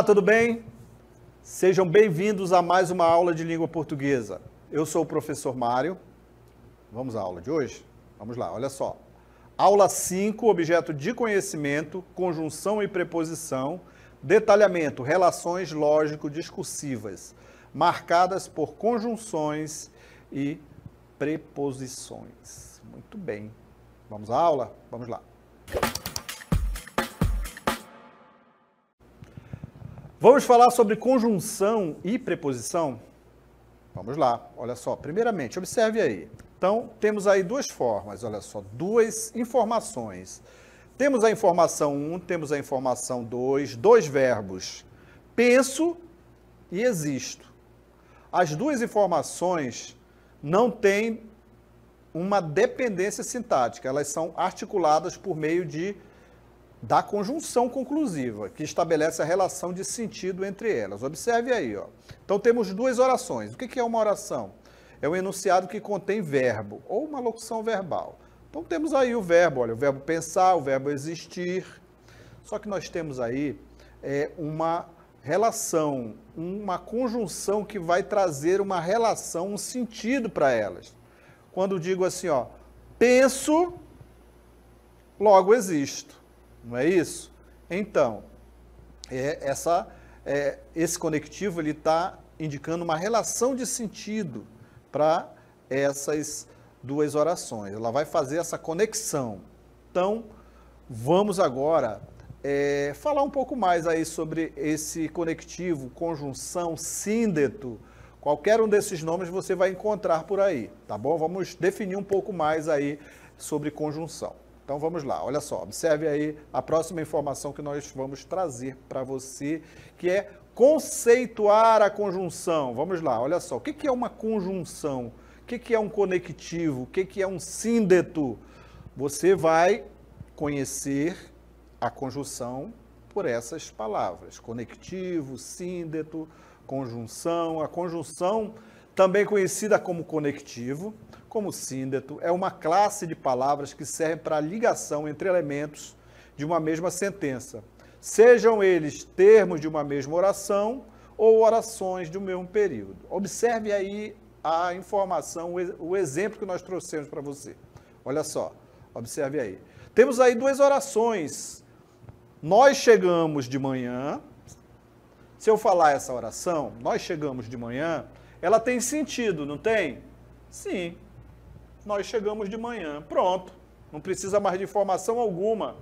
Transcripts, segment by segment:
Olá, tudo bem? Sejam bem-vindos a mais uma aula de língua portuguesa. Eu sou o professor Mário. Vamos à aula de hoje? Vamos lá, olha só. Aula 5, objeto de conhecimento, conjunção e preposição, detalhamento, relações lógico-discursivas, marcadas por conjunções e preposições. Muito bem. Vamos à aula? Vamos lá. Vamos falar sobre conjunção e preposição? Vamos lá, olha só. Primeiramente, observe aí. Então, temos aí duas formas, olha só, duas informações. Temos a informação 1, um, temos a informação 2, dois, dois verbos. Penso e existo. As duas informações não têm uma dependência sintática, elas são articuladas por meio de da conjunção conclusiva, que estabelece a relação de sentido entre elas. Observe aí, ó. Então temos duas orações. O que é uma oração? É um enunciado que contém verbo ou uma locução verbal. Então temos aí o verbo, olha, o verbo pensar, o verbo existir. Só que nós temos aí é, uma relação, uma conjunção que vai trazer uma relação, um sentido para elas. Quando digo assim, ó, penso, logo existo não é isso? Então, é, essa, é, esse conectivo ele está indicando uma relação de sentido para essas duas orações. Ela vai fazer essa conexão. Então, vamos agora é, falar um pouco mais aí sobre esse conectivo, conjunção, síndeto. Qualquer um desses nomes você vai encontrar por aí, tá bom? Vamos definir um pouco mais aí sobre conjunção. Então vamos lá, olha só, observe aí a próxima informação que nós vamos trazer para você, que é conceituar a conjunção. Vamos lá, olha só, o que é uma conjunção? O que é um conectivo? O que é um síndeto? Você vai conhecer a conjunção por essas palavras: conectivo, síndeto, conjunção. A conjunção também conhecida como conectivo, como síndeto, é uma classe de palavras que servem para a ligação entre elementos de uma mesma sentença, sejam eles termos de uma mesma oração ou orações de um mesmo período. Observe aí a informação, o exemplo que nós trouxemos para você. Olha só, observe aí. Temos aí duas orações. Nós chegamos de manhã. Se eu falar essa oração, nós chegamos de manhã, ela tem sentido, não tem? Sim. Nós chegamos de manhã, pronto. Não precisa mais de informação alguma.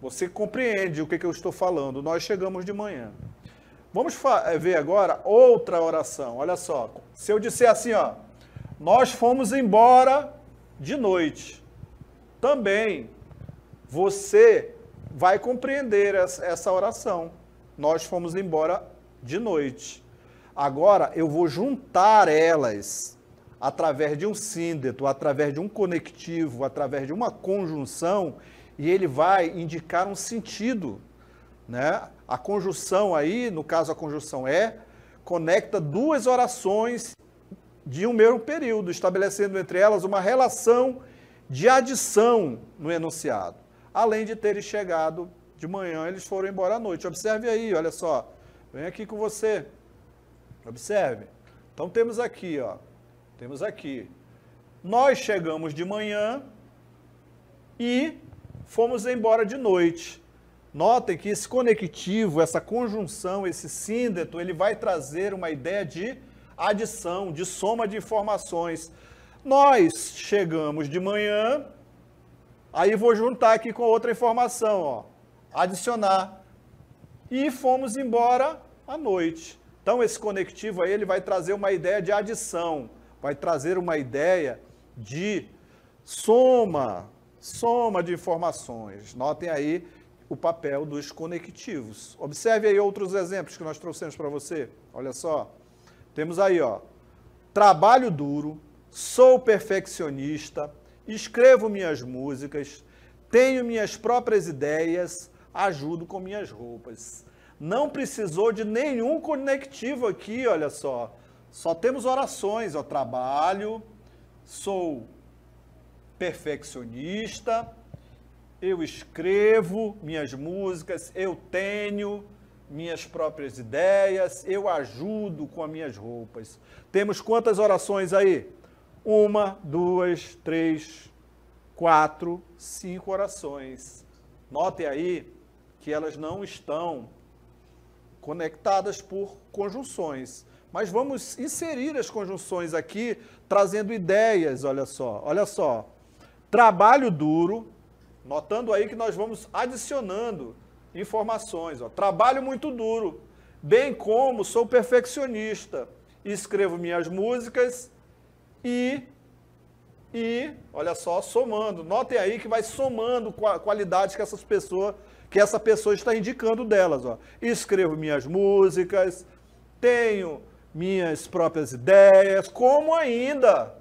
Você compreende o que, que eu estou falando. Nós chegamos de manhã. Vamos eh, ver agora outra oração. Olha só. Se eu disser assim, ó, nós fomos embora de noite. Também você vai compreender essa oração. Nós fomos embora de noite. Agora eu vou juntar elas através de um síndeto, através de um conectivo, através de uma conjunção, e ele vai indicar um sentido. Né? A conjunção aí, no caso a conjunção é, conecta duas orações de um mesmo período, estabelecendo entre elas uma relação de adição no enunciado. Além de terem chegado de manhã, eles foram embora à noite. Observe aí, olha só. Vem aqui com você. Observe. Então temos aqui, ó, temos aqui. Nós chegamos de manhã e fomos embora de noite. Notem que esse conectivo, essa conjunção, esse síndeto, ele vai trazer uma ideia de adição, de soma de informações. Nós chegamos de manhã, aí vou juntar aqui com outra informação, ó, adicionar. E fomos embora à noite. Então, esse conectivo aí ele vai trazer uma ideia de adição, vai trazer uma ideia de soma, soma de informações. Notem aí o papel dos conectivos. Observe aí outros exemplos que nós trouxemos para você. Olha só. Temos aí, ó. Trabalho duro, sou perfeccionista, escrevo minhas músicas, tenho minhas próprias ideias, ajudo com minhas roupas. Não precisou de nenhum conectivo aqui, olha só. Só temos orações, ó, trabalho, sou perfeccionista, eu escrevo minhas músicas, eu tenho minhas próprias ideias, eu ajudo com as minhas roupas. Temos quantas orações aí? Uma, duas, três, quatro, cinco orações. Note aí que elas não estão conectadas por conjunções. Mas vamos inserir as conjunções aqui, trazendo ideias, olha só. Olha só. Trabalho duro, notando aí que nós vamos adicionando informações, ó. Trabalho muito duro, bem como sou perfeccionista, escrevo minhas músicas e e, olha só, somando. Notem aí que vai somando qualidades que essas pessoas que essa pessoa está indicando delas. Ó. Escrevo minhas músicas, tenho minhas próprias ideias, como ainda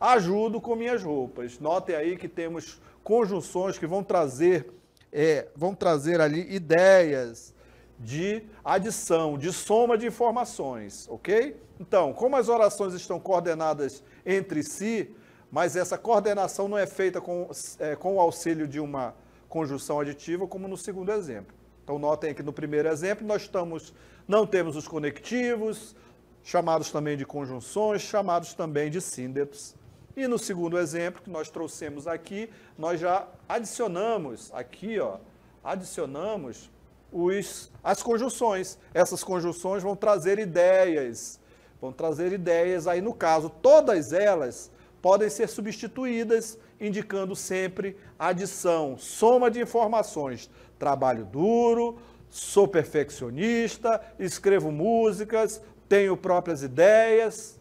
ajudo com minhas roupas. Notem aí que temos conjunções que vão trazer, é, vão trazer ali ideias de adição, de soma de informações, ok? Então, como as orações estão coordenadas entre si, mas essa coordenação não é feita com, é, com o auxílio de uma conjunção aditiva, como no segundo exemplo. Então, notem que no primeiro exemplo nós estamos, não temos os conectivos, chamados também de conjunções, chamados também de síndetos. E no segundo exemplo que nós trouxemos aqui, nós já adicionamos aqui, ó, adicionamos os, as conjunções. Essas conjunções vão trazer ideias, vão trazer ideias. Aí, no caso, todas elas podem ser substituídas indicando sempre adição, soma de informações, trabalho duro, sou perfeccionista, escrevo músicas, tenho próprias ideias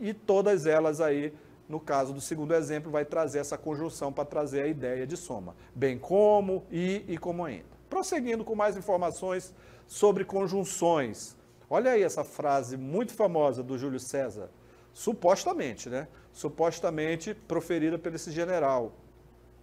e todas elas aí, no caso do segundo exemplo, vai trazer essa conjunção para trazer a ideia de soma, bem como, e e como ainda. Prosseguindo com mais informações sobre conjunções. Olha aí essa frase muito famosa do Júlio César supostamente, né? Supostamente proferida por esse general,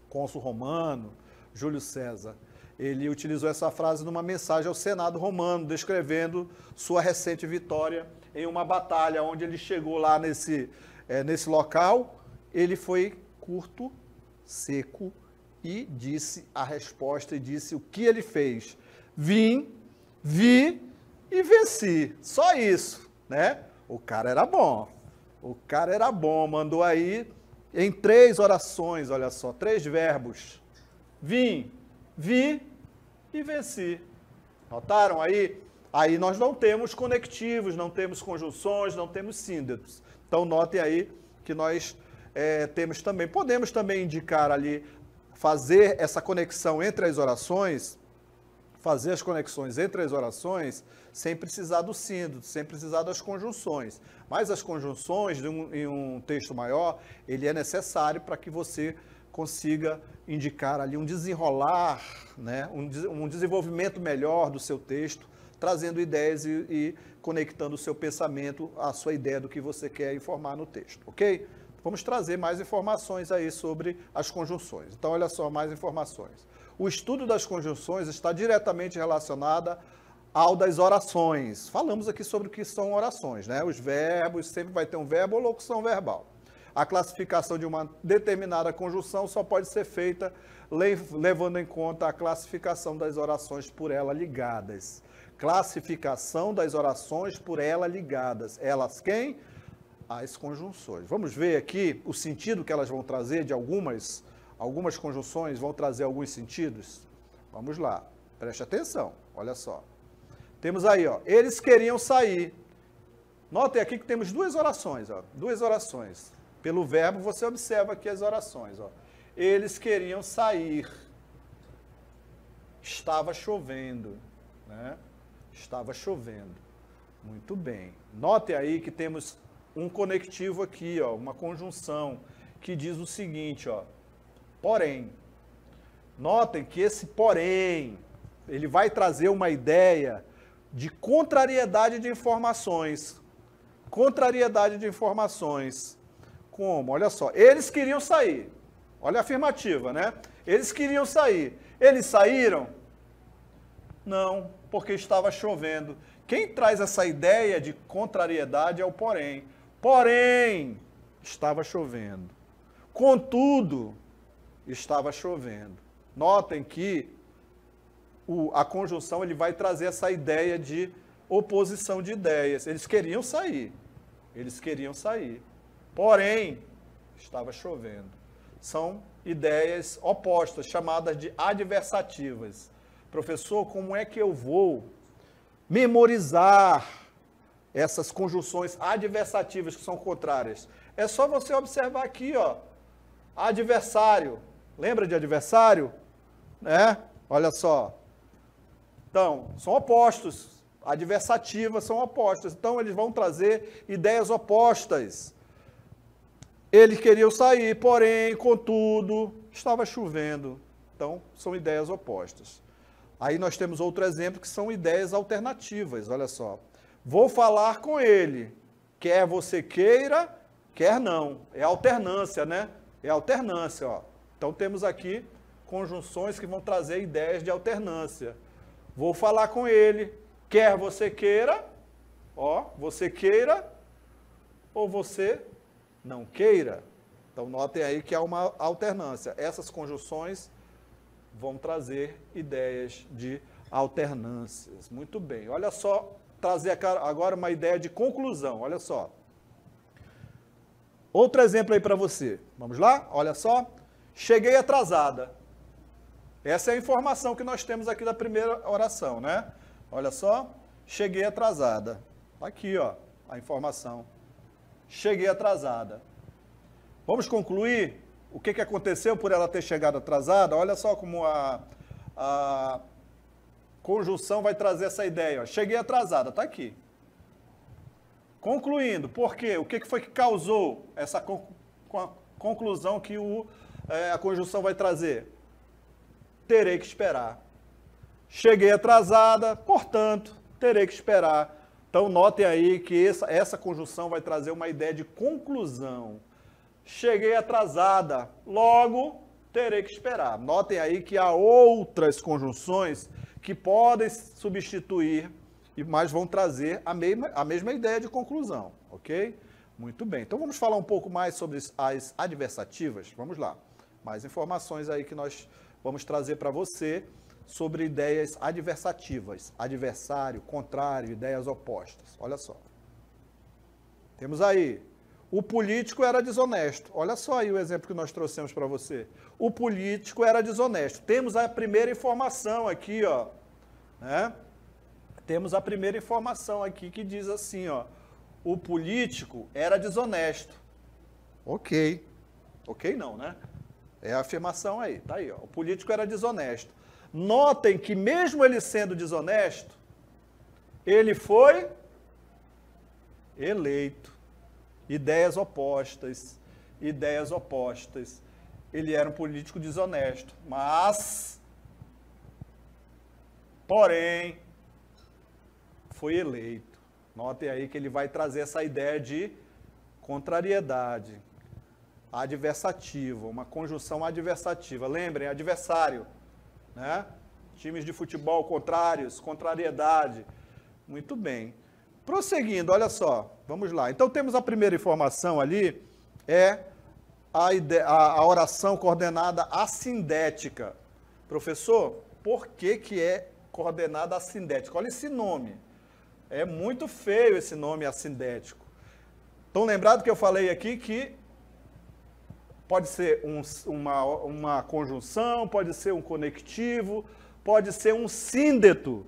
cônsul romano, Júlio César. Ele utilizou essa frase numa mensagem ao Senado romano, descrevendo sua recente vitória em uma batalha, onde ele chegou lá nesse, é, nesse local, ele foi curto, seco e disse a resposta e disse o que ele fez. Vim, vi e venci. Só isso, né? O cara era bom, o cara era bom, mandou aí em três orações, olha só, três verbos. Vim, vi e venci. Notaram aí? Aí nós não temos conectivos, não temos conjunções, não temos síndetos. Então notem aí que nós é, temos também, podemos também indicar ali, fazer essa conexão entre as orações, fazer as conexões entre as orações, sem precisar do síndeto, sem precisar das conjunções mas as conjunções um, em um texto maior, ele é necessário para que você consiga indicar ali um desenrolar, né, um, um, desenvolvimento melhor do seu texto, trazendo ideias e, e conectando o seu pensamento à sua ideia do que você quer informar no texto, ok? Vamos trazer mais informações aí sobre as conjunções. Então, olha só, mais informações. O estudo das conjunções está diretamente relacionada ao das orações. Falamos aqui sobre o que são orações, né? Os verbos, sempre vai ter um verbo ou locução verbal. A classificação de uma determinada conjunção só pode ser feita levando em conta a classificação das orações por ela ligadas. Classificação das orações por ela ligadas. Elas quem? As conjunções. Vamos ver aqui o sentido que elas vão trazer de algumas, algumas conjunções, vão trazer alguns sentidos? Vamos lá, preste atenção, olha só. Temos aí, ó, eles queriam sair. Notem aqui que temos duas orações, ó, duas orações. Pelo verbo você observa aqui as orações, ó. Eles queriam sair. Estava chovendo, né? Estava chovendo. Muito bem. Note aí que temos um conectivo aqui, ó, uma conjunção que diz o seguinte, ó, porém. Notem que esse porém, ele vai trazer uma ideia de contrariedade de informações. Contrariedade de informações. Como? Olha só, eles queriam sair. Olha a afirmativa, né? Eles queriam sair. Eles saíram? Não, porque estava chovendo. Quem traz essa ideia de contrariedade é o porém. Porém, estava chovendo. Contudo, estava chovendo. Notem que o, a conjunção ele vai trazer essa ideia de oposição de ideias. Eles queriam sair. Eles queriam sair. Porém, estava chovendo. São ideias opostas, chamadas de adversativas. Professor, como é que eu vou memorizar essas conjunções adversativas que são contrárias? É só você observar aqui, ó. Adversário. Lembra de adversário? Né? Olha só. Então, são opostos. Adversativas são opostas. Então, eles vão trazer ideias opostas. Eles queriam sair, porém, contudo, estava chovendo. Então, são ideias opostas. Aí nós temos outro exemplo que são ideias alternativas. Olha só. Vou falar com ele. Quer você queira, quer não. É alternância, né? É alternância, ó. Então temos aqui conjunções que vão trazer ideias de alternância. Vou falar com ele. Quer você queira, ó, você queira ou você não queira. Então notem aí que há uma alternância. Essas conjunções vão trazer ideias de alternâncias. Muito bem. Olha só, trazer agora uma ideia de conclusão. Olha só. Outro exemplo aí para você. Vamos lá? Olha só. Cheguei atrasada. Essa é a informação que nós temos aqui da primeira oração, né? Olha só, cheguei atrasada. Aqui, ó, a informação. Cheguei atrasada. Vamos concluir o que, que aconteceu por ela ter chegado atrasada? Olha só como a, a conjunção vai trazer essa ideia. Ó. Cheguei atrasada, está aqui. Concluindo, por quê? O que, que foi que causou essa conclusão que o, é, a conjunção vai trazer? terei que esperar. Cheguei atrasada, portanto, terei que esperar. Então, notem aí que essa, essa conjunção vai trazer uma ideia de conclusão. Cheguei atrasada, logo terei que esperar. Notem aí que há outras conjunções que podem substituir, mas vão trazer a mesma, a mesma ideia de conclusão, ok? Muito bem. Então, vamos falar um pouco mais sobre as adversativas. Vamos lá. Mais informações aí que nós vamos trazer para você sobre ideias adversativas, adversário, contrário, ideias opostas. Olha só. Temos aí. O político era desonesto. Olha só aí o exemplo que nós trouxemos para você. O político era desonesto. Temos a primeira informação aqui, ó. Né? Temos a primeira informação aqui que diz assim, ó. O político era desonesto. Ok. Ok não, né? É a afirmação aí, tá aí. Ó. O político era desonesto. Notem que mesmo ele sendo desonesto, ele foi eleito. Ideias opostas, ideias opostas. Ele era um político desonesto, mas, porém, foi eleito. Notem aí que ele vai trazer essa ideia de contrariedade adversativa, uma conjunção adversativa. Lembrem, adversário, né? Times de futebol contrários, contrariedade. Muito bem. Prosseguindo, olha só, vamos lá. Então temos a primeira informação ali, é a, ideia, a, a oração coordenada assindética. Professor, por que, que é coordenada assindética? Olha esse nome. É muito feio esse nome assindético. Estão lembrado que eu falei aqui que Pode ser um, uma, uma conjunção, pode ser um conectivo, pode ser um síndeto.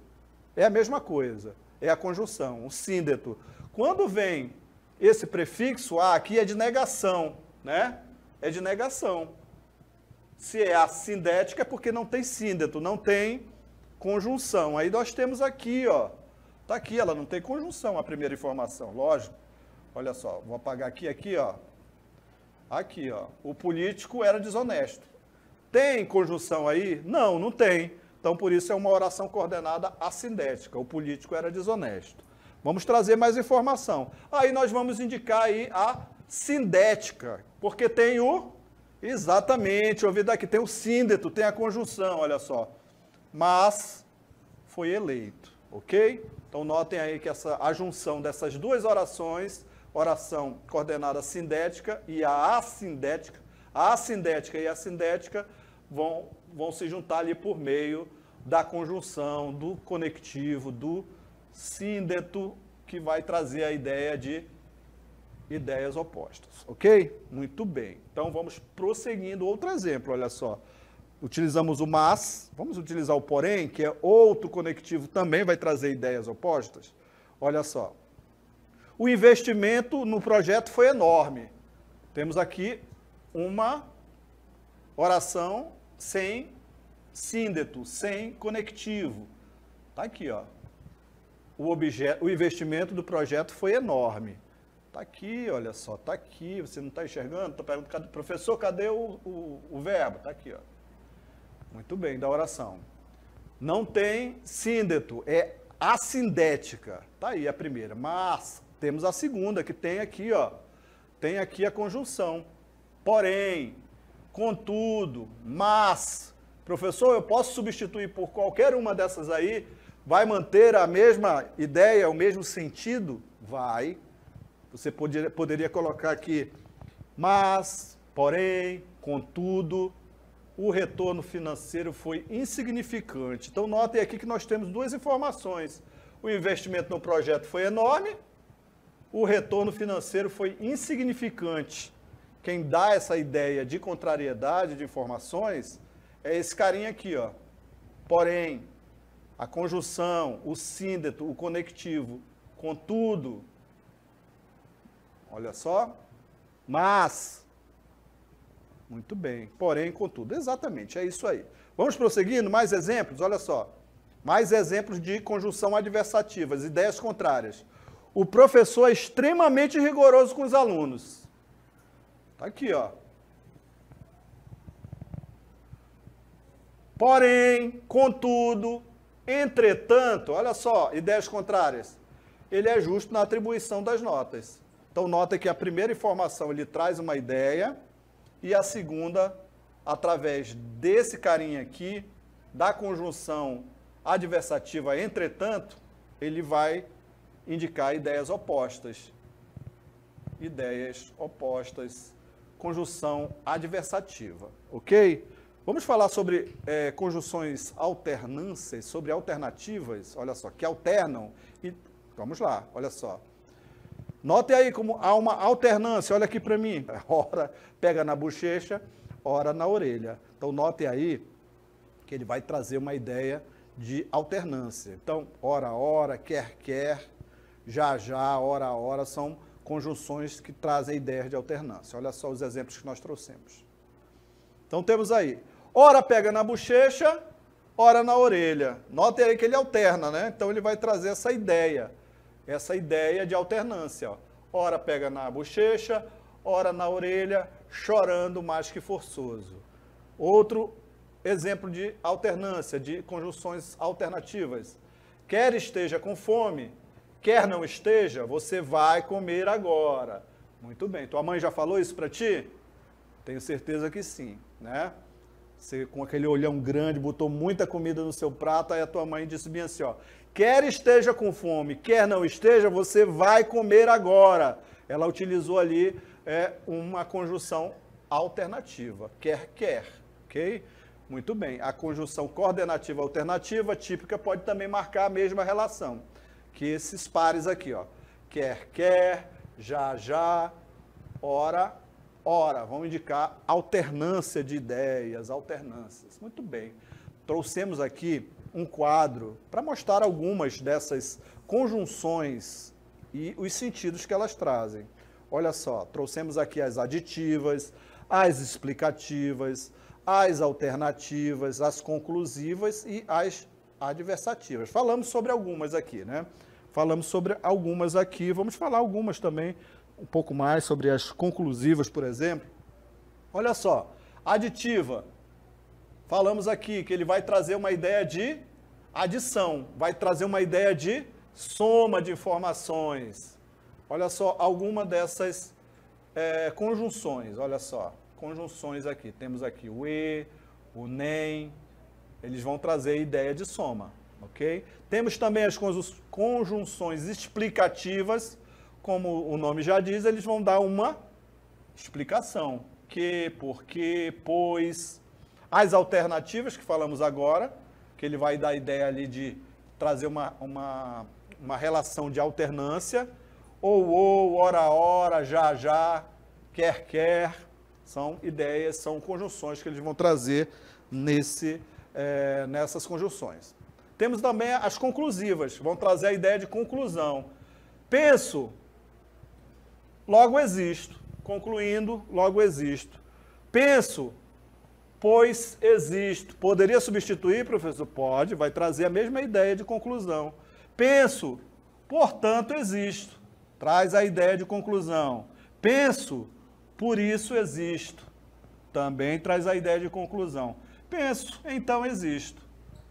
É a mesma coisa, é a conjunção, um síndeto. Quando vem esse prefixo, a ah, aqui é de negação, né? É de negação. Se é assindética é porque não tem síndeto, não tem conjunção. Aí nós temos aqui, ó, tá aqui, ela não tem conjunção, a primeira informação, lógico. Olha só, vou apagar aqui, aqui, ó, Aqui, ó. O político era desonesto. Tem conjunção aí? Não, não tem. Então, por isso é uma oração coordenada assindética. O político era desonesto. Vamos trazer mais informação. Aí nós vamos indicar aí a sindética, porque tem o exatamente, ouvi daqui, tem o síndeto, tem a conjunção, olha só. Mas foi eleito, OK? Então notem aí que essa a junção dessas duas orações oração coordenada sindética e a assindética. A assindética e a sindética vão, vão se juntar ali por meio da conjunção, do conectivo, do síndeto, que vai trazer a ideia de ideias opostas, ok? Muito bem. Então vamos prosseguindo. Outro exemplo, olha só. Utilizamos o mas, vamos utilizar o porém, que é outro conectivo também vai trazer ideias opostas. Olha só. O investimento no projeto foi enorme. Temos aqui uma oração sem síndeto, sem conectivo. Está aqui, ó. O, objeto, o investimento do projeto foi enorme. Está aqui, olha só, está aqui. Você não está enxergando? Estou perguntando, professor, cadê o, o, o verbo? Está aqui, ó. Muito bem, da oração. Não tem síndeto, é assindética. Está aí a primeira. Mas temos a segunda, que tem aqui, ó, tem aqui a conjunção. Porém, contudo, mas, professor, eu posso substituir por qualquer uma dessas aí? Vai manter a mesma ideia, o mesmo sentido? Vai. Você poderia, poderia colocar aqui, mas, porém, contudo, o retorno financeiro foi insignificante. Então, notem aqui que nós temos duas informações. O investimento no projeto foi enorme, o retorno financeiro foi insignificante. Quem dá essa ideia de contrariedade de informações é esse carinha aqui, ó. Porém, a conjunção, o síndeto, o conectivo, contudo, olha só, mas, muito bem, porém, contudo, exatamente, é isso aí. Vamos prosseguindo, mais exemplos, olha só, mais exemplos de conjunção adversativas, ideias contrárias o professor é extremamente rigoroso com os alunos. Está aqui, ó. Porém, contudo, entretanto, olha só, ideias contrárias. Ele é justo na atribuição das notas. Então, nota que a primeira informação ele traz uma ideia e a segunda, através desse carinha aqui, da conjunção adversativa entretanto, ele vai indicar ideias opostas. Ideias opostas, conjunção adversativa, ok? Vamos falar sobre é, conjunções alternâncias, sobre alternativas, olha só, que alternam. E vamos lá, olha só. Note aí como há uma alternância, olha aqui para mim. Ora pega na bochecha, ora na orelha. Então note aí que ele vai trazer uma ideia de alternância. Então, ora, ora, quer, quer, já já, hora a hora, são conjunções que trazem ideias de alternância. Olha só os exemplos que nós trouxemos. Então temos aí, ora pega na bochecha, ora na orelha. Notem aí que ele alterna, né? Então ele vai trazer essa ideia, essa ideia de alternância. Ó. Ora pega na bochecha, ora na orelha, chorando mais que forçoso. Outro exemplo de alternância, de conjunções alternativas. Quer esteja com fome, Quer não esteja, você vai comer agora. Muito bem. Tua mãe já falou isso para ti? Tenho certeza que sim, né? Você com aquele olhão grande botou muita comida no seu prato, aí a tua mãe disse bem assim, ó: "Quer esteja com fome, quer não esteja, você vai comer agora". Ela utilizou ali é, uma conjunção alternativa, quer quer, OK? Muito bem. A conjunção coordenativa alternativa típica pode também marcar a mesma relação que esses pares aqui, ó, quer, quer, já, já, ora, ora, vão indicar alternância de ideias, alternâncias. Muito bem. Trouxemos aqui um quadro para mostrar algumas dessas conjunções e os sentidos que elas trazem. Olha só, trouxemos aqui as aditivas, as explicativas, as alternativas, as conclusivas e as adversativas. Falamos sobre algumas aqui, né? Falamos sobre algumas aqui, vamos falar algumas também, um pouco mais sobre as conclusivas, por exemplo. Olha só, aditiva. Falamos aqui que ele vai trazer uma ideia de adição, vai trazer uma ideia de soma de informações. Olha só, alguma dessas é, conjunções, olha só, conjunções aqui. Temos aqui o E, o NEM, eles vão trazer ideia de soma ok? Temos também as conjunções explicativas, como o nome já diz, eles vão dar uma explicação. Que, porque, pois. As alternativas que falamos agora, que ele vai dar a ideia ali de trazer uma, uma, uma relação de alternância, ou, ou, hora, hora, já, já, quer, quer, são ideias, são conjunções que eles vão trazer nesse, é, nessas conjunções. Temos também as conclusivas, vão trazer a ideia de conclusão. Penso, logo existo. Concluindo, logo existo. Penso, pois existo. Poderia substituir, professor? Pode, vai trazer a mesma ideia de conclusão. Penso, portanto existo. Traz a ideia de conclusão. Penso, por isso existo. Também traz a ideia de conclusão. Penso, então existo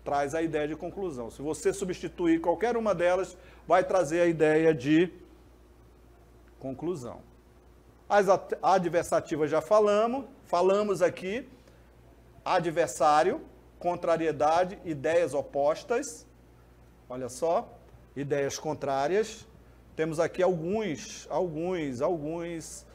traz a ideia de conclusão. Se você substituir qualquer uma delas, vai trazer a ideia de conclusão. As adversativas já falamos, falamos aqui, adversário, contrariedade, ideias opostas, olha só, ideias contrárias. Temos aqui alguns, alguns, alguns,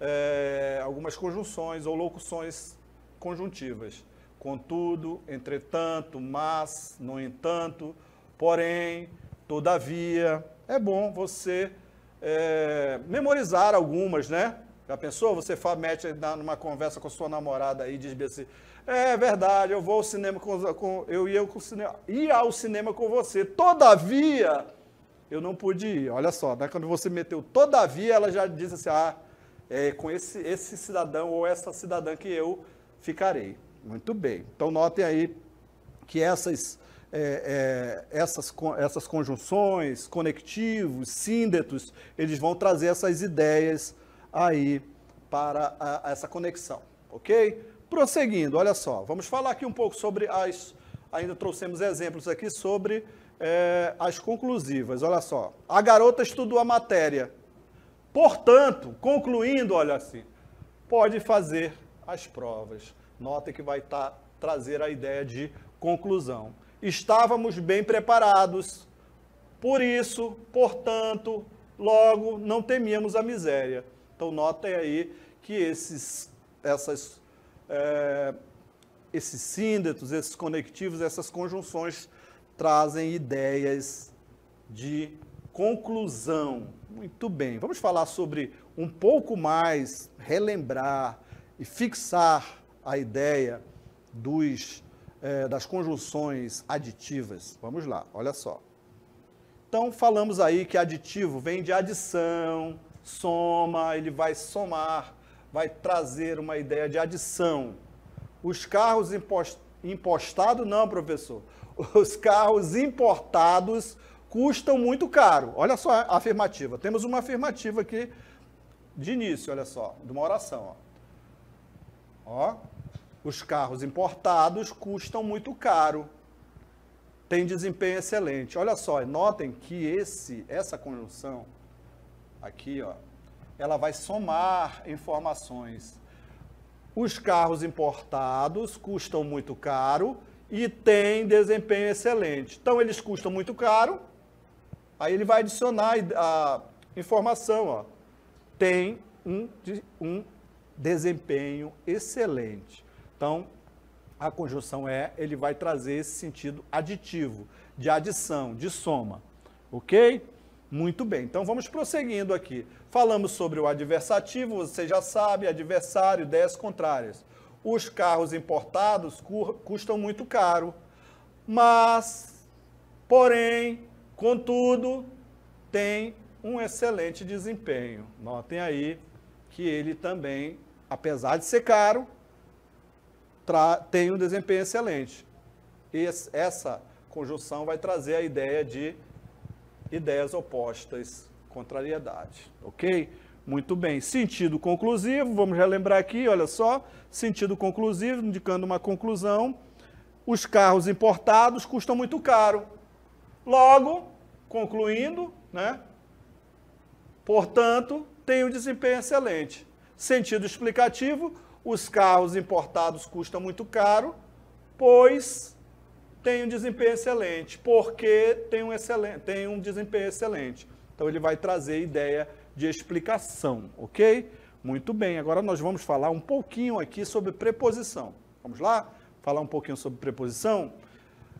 é, algumas conjunções ou locuções conjuntivas. Contudo, entretanto, mas, no entanto, porém, todavia, é bom você é, memorizar algumas, né? Já pensou? Você mete numa conversa com sua namorada e diz assim: É verdade, eu vou ao cinema com, com eu ia ao cinema, ia ao cinema com você. Todavia, eu não pude ir. Olha só, né? quando você meteu todavia, ela já diz assim: Ah, é com esse, esse cidadão ou essa cidadã que eu ficarei. Muito bem. Então, notem aí que essas, é, é, essas, essas conjunções, conectivos, síndetos, eles vão trazer essas ideias aí para a, a essa conexão, ok? Prosseguindo, olha só, vamos falar aqui um pouco sobre as. Ainda trouxemos exemplos aqui sobre é, as conclusivas. Olha só, a garota estudou a matéria. Portanto, concluindo, olha assim, pode fazer as provas. Nota que vai tá, trazer a ideia de conclusão. Estávamos bem preparados, por isso, portanto, logo não temíamos a miséria. Então, notem aí que esses, essas, é, esses síndetos, esses conectivos, essas conjunções trazem ideias de conclusão. Muito bem, vamos falar sobre um pouco mais, relembrar e fixar a ideia dos, eh, das conjunções aditivas. Vamos lá, olha só. Então, falamos aí que aditivo vem de adição, soma, ele vai somar, vai trazer uma ideia de adição. Os carros impostados, não, professor. Os carros importados custam muito caro. Olha só a afirmativa. Temos uma afirmativa aqui de início, olha só, de uma oração. Ó. ó. Os carros importados custam muito caro, tem desempenho excelente. Olha só, notem que esse, essa conjunção aqui, ó, ela vai somar informações. Os carros importados custam muito caro e têm desempenho excelente. Então, eles custam muito caro, aí ele vai adicionar a informação, ó. Tem um, um desempenho excelente. Então, a conjunção é, ele vai trazer esse sentido aditivo, de adição, de soma. Ok? Muito bem, então vamos prosseguindo aqui. Falamos sobre o adversativo, você já sabe, adversário, ideias contrárias. Os carros importados custam muito caro, mas, porém, contudo, tem um excelente desempenho. Notem aí que ele também, apesar de ser caro, tem um desempenho excelente. E essa conjunção vai trazer a ideia de ideias opostas, contrariedade, ok? Muito bem. Sentido conclusivo, vamos relembrar aqui, olha só. Sentido conclusivo, indicando uma conclusão. Os carros importados custam muito caro. Logo, concluindo, né? Portanto, tem um desempenho excelente. Sentido explicativo, os carros importados custam muito caro, pois tem um desempenho excelente, porque tem um, excelente, tem um desempenho excelente. Então ele vai trazer ideia de explicação, ok? Muito bem, agora nós vamos falar um pouquinho aqui sobre preposição. Vamos lá? Falar um pouquinho sobre preposição?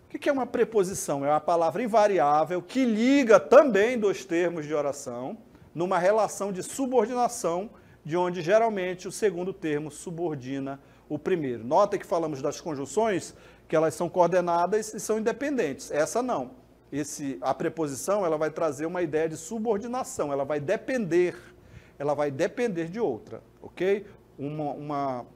O que é uma preposição? É uma palavra invariável que liga também dois termos de oração numa relação de subordinação de onde geralmente o segundo termo subordina o primeiro. Nota que falamos das conjunções, que elas são coordenadas e são independentes. Essa não. Esse, a preposição ela vai trazer uma ideia de subordinação, ela vai depender, ela vai depender de outra, ok? Uma, uma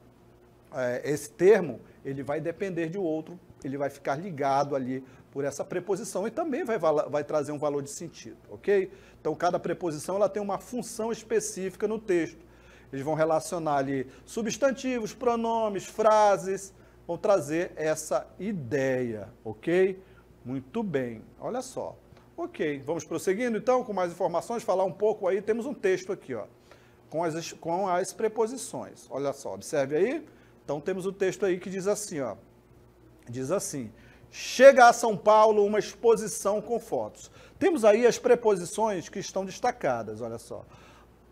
é, esse termo ele vai depender de outro, ele vai ficar ligado ali por essa preposição e também vai, vai trazer um valor de sentido, ok? Então cada preposição ela tem uma função específica no texto eles vão relacionar ali substantivos, pronomes, frases, vão trazer essa ideia, ok? Muito bem, olha só. Ok, vamos prosseguindo então com mais informações, falar um pouco aí, temos um texto aqui, ó, com as, com as preposições. Olha só, observe aí. Então temos o um texto aí que diz assim, ó, diz assim, chega a São Paulo uma exposição com fotos. Temos aí as preposições que estão destacadas, olha só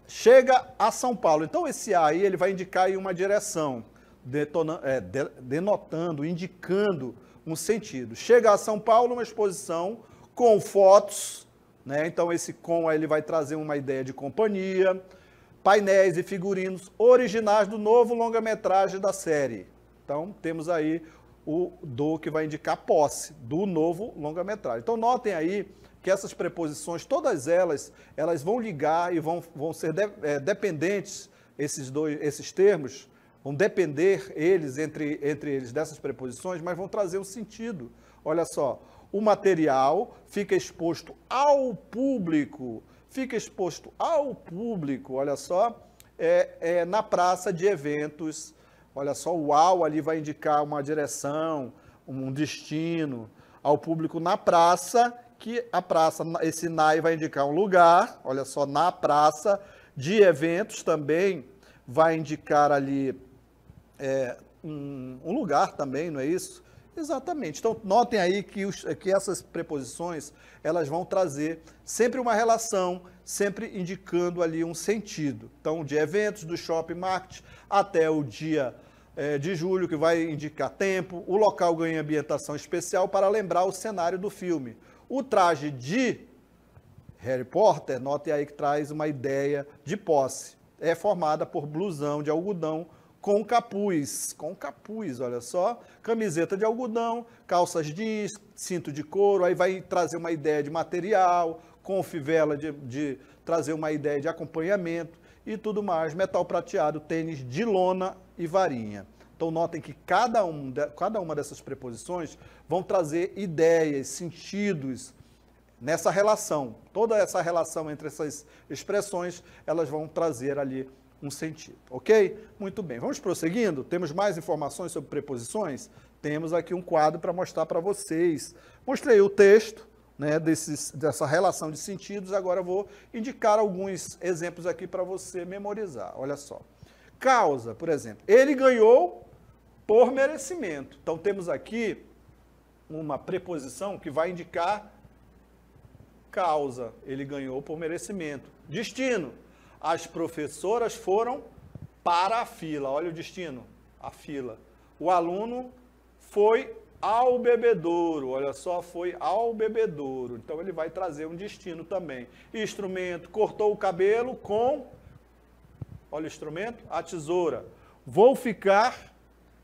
chega a São Paulo. Então esse A aí ele vai indicar aí uma direção, detonando, é, de, denotando, indicando um sentido. Chega a São Paulo uma exposição com fotos, né? Então esse com aí ele vai trazer uma ideia de companhia, painéis e figurinos originais do novo longa-metragem da série. Então temos aí o do que vai indicar posse do novo longa-metragem. Então notem aí que essas preposições, todas elas, elas vão ligar e vão, vão ser de, é, dependentes, esses, dois, esses termos, vão depender eles, entre, entre eles, dessas preposições, mas vão trazer um sentido. Olha só, o material fica exposto ao público, fica exposto ao público, olha só, é, é, na praça de eventos, olha só, o ao ali vai indicar uma direção, um destino, ao público na praça que a praça, esse NAI vai indicar um lugar, olha só, na praça de eventos também vai indicar ali é, um, um, lugar também, não é isso? Exatamente. Então, notem aí que, os, que essas preposições, elas vão trazer sempre uma relação, sempre indicando ali um sentido. Então, de eventos, do shopping market até o dia é, de julho, que vai indicar tempo. O local ganha ambientação especial para lembrar o cenário do filme. O traje de Harry Potter, note aí que traz uma ideia de posse. É formada por blusão de algodão com capuz, com capuz, olha só, camiseta de algodão, calças jeans, cinto de couro, aí vai trazer uma ideia de material, com de, de trazer uma ideia de acompanhamento e tudo mais, metal prateado, tênis de lona e varinha. Então notem que cada, um, cada uma dessas preposições vão trazer ideias, sentidos nessa relação. Toda essa relação entre essas expressões, elas vão trazer ali um sentido, ok? Muito bem, vamos prosseguindo? Temos mais informações sobre preposições? Temos aqui um quadro para mostrar para vocês. Mostrei o texto, né, desses, dessa relação de sentidos, agora vou indicar alguns exemplos aqui para você memorizar. Olha só. Causa, por exemplo, ele ganhou por merecimento. Então temos aqui uma preposição que vai indicar causa. Ele ganhou por merecimento. Destino. As professoras foram para a fila. Olha o destino, a fila. O aluno foi ao bebedouro. Olha só, foi ao bebedouro. Então ele vai trazer um destino também. Instrumento. Cortou o cabelo com. Olha o instrumento, a tesoura. Vou ficar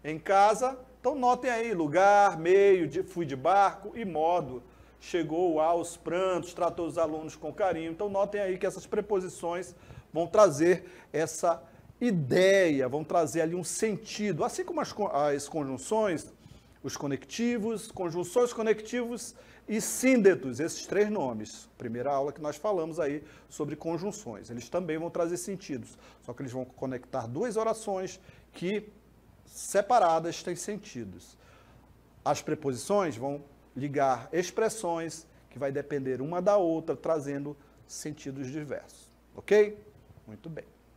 em casa. Então notem aí, lugar, meio, de, fui de barco e modo. Chegou aos prantos, tratou os alunos com carinho. Então notem aí que essas preposições vão trazer essa ideia, vão trazer ali um sentido. Assim como as, as conjunções, os conectivos, conjunções conectivos e síndetos, esses três nomes. Primeira aula que nós falamos aí sobre conjunções. Eles também vão trazer sentidos, só que eles vão conectar duas orações que separadas têm sentidos. As preposições vão ligar expressões que vai depender uma da outra, trazendo sentidos diversos. Ok? Muito bem.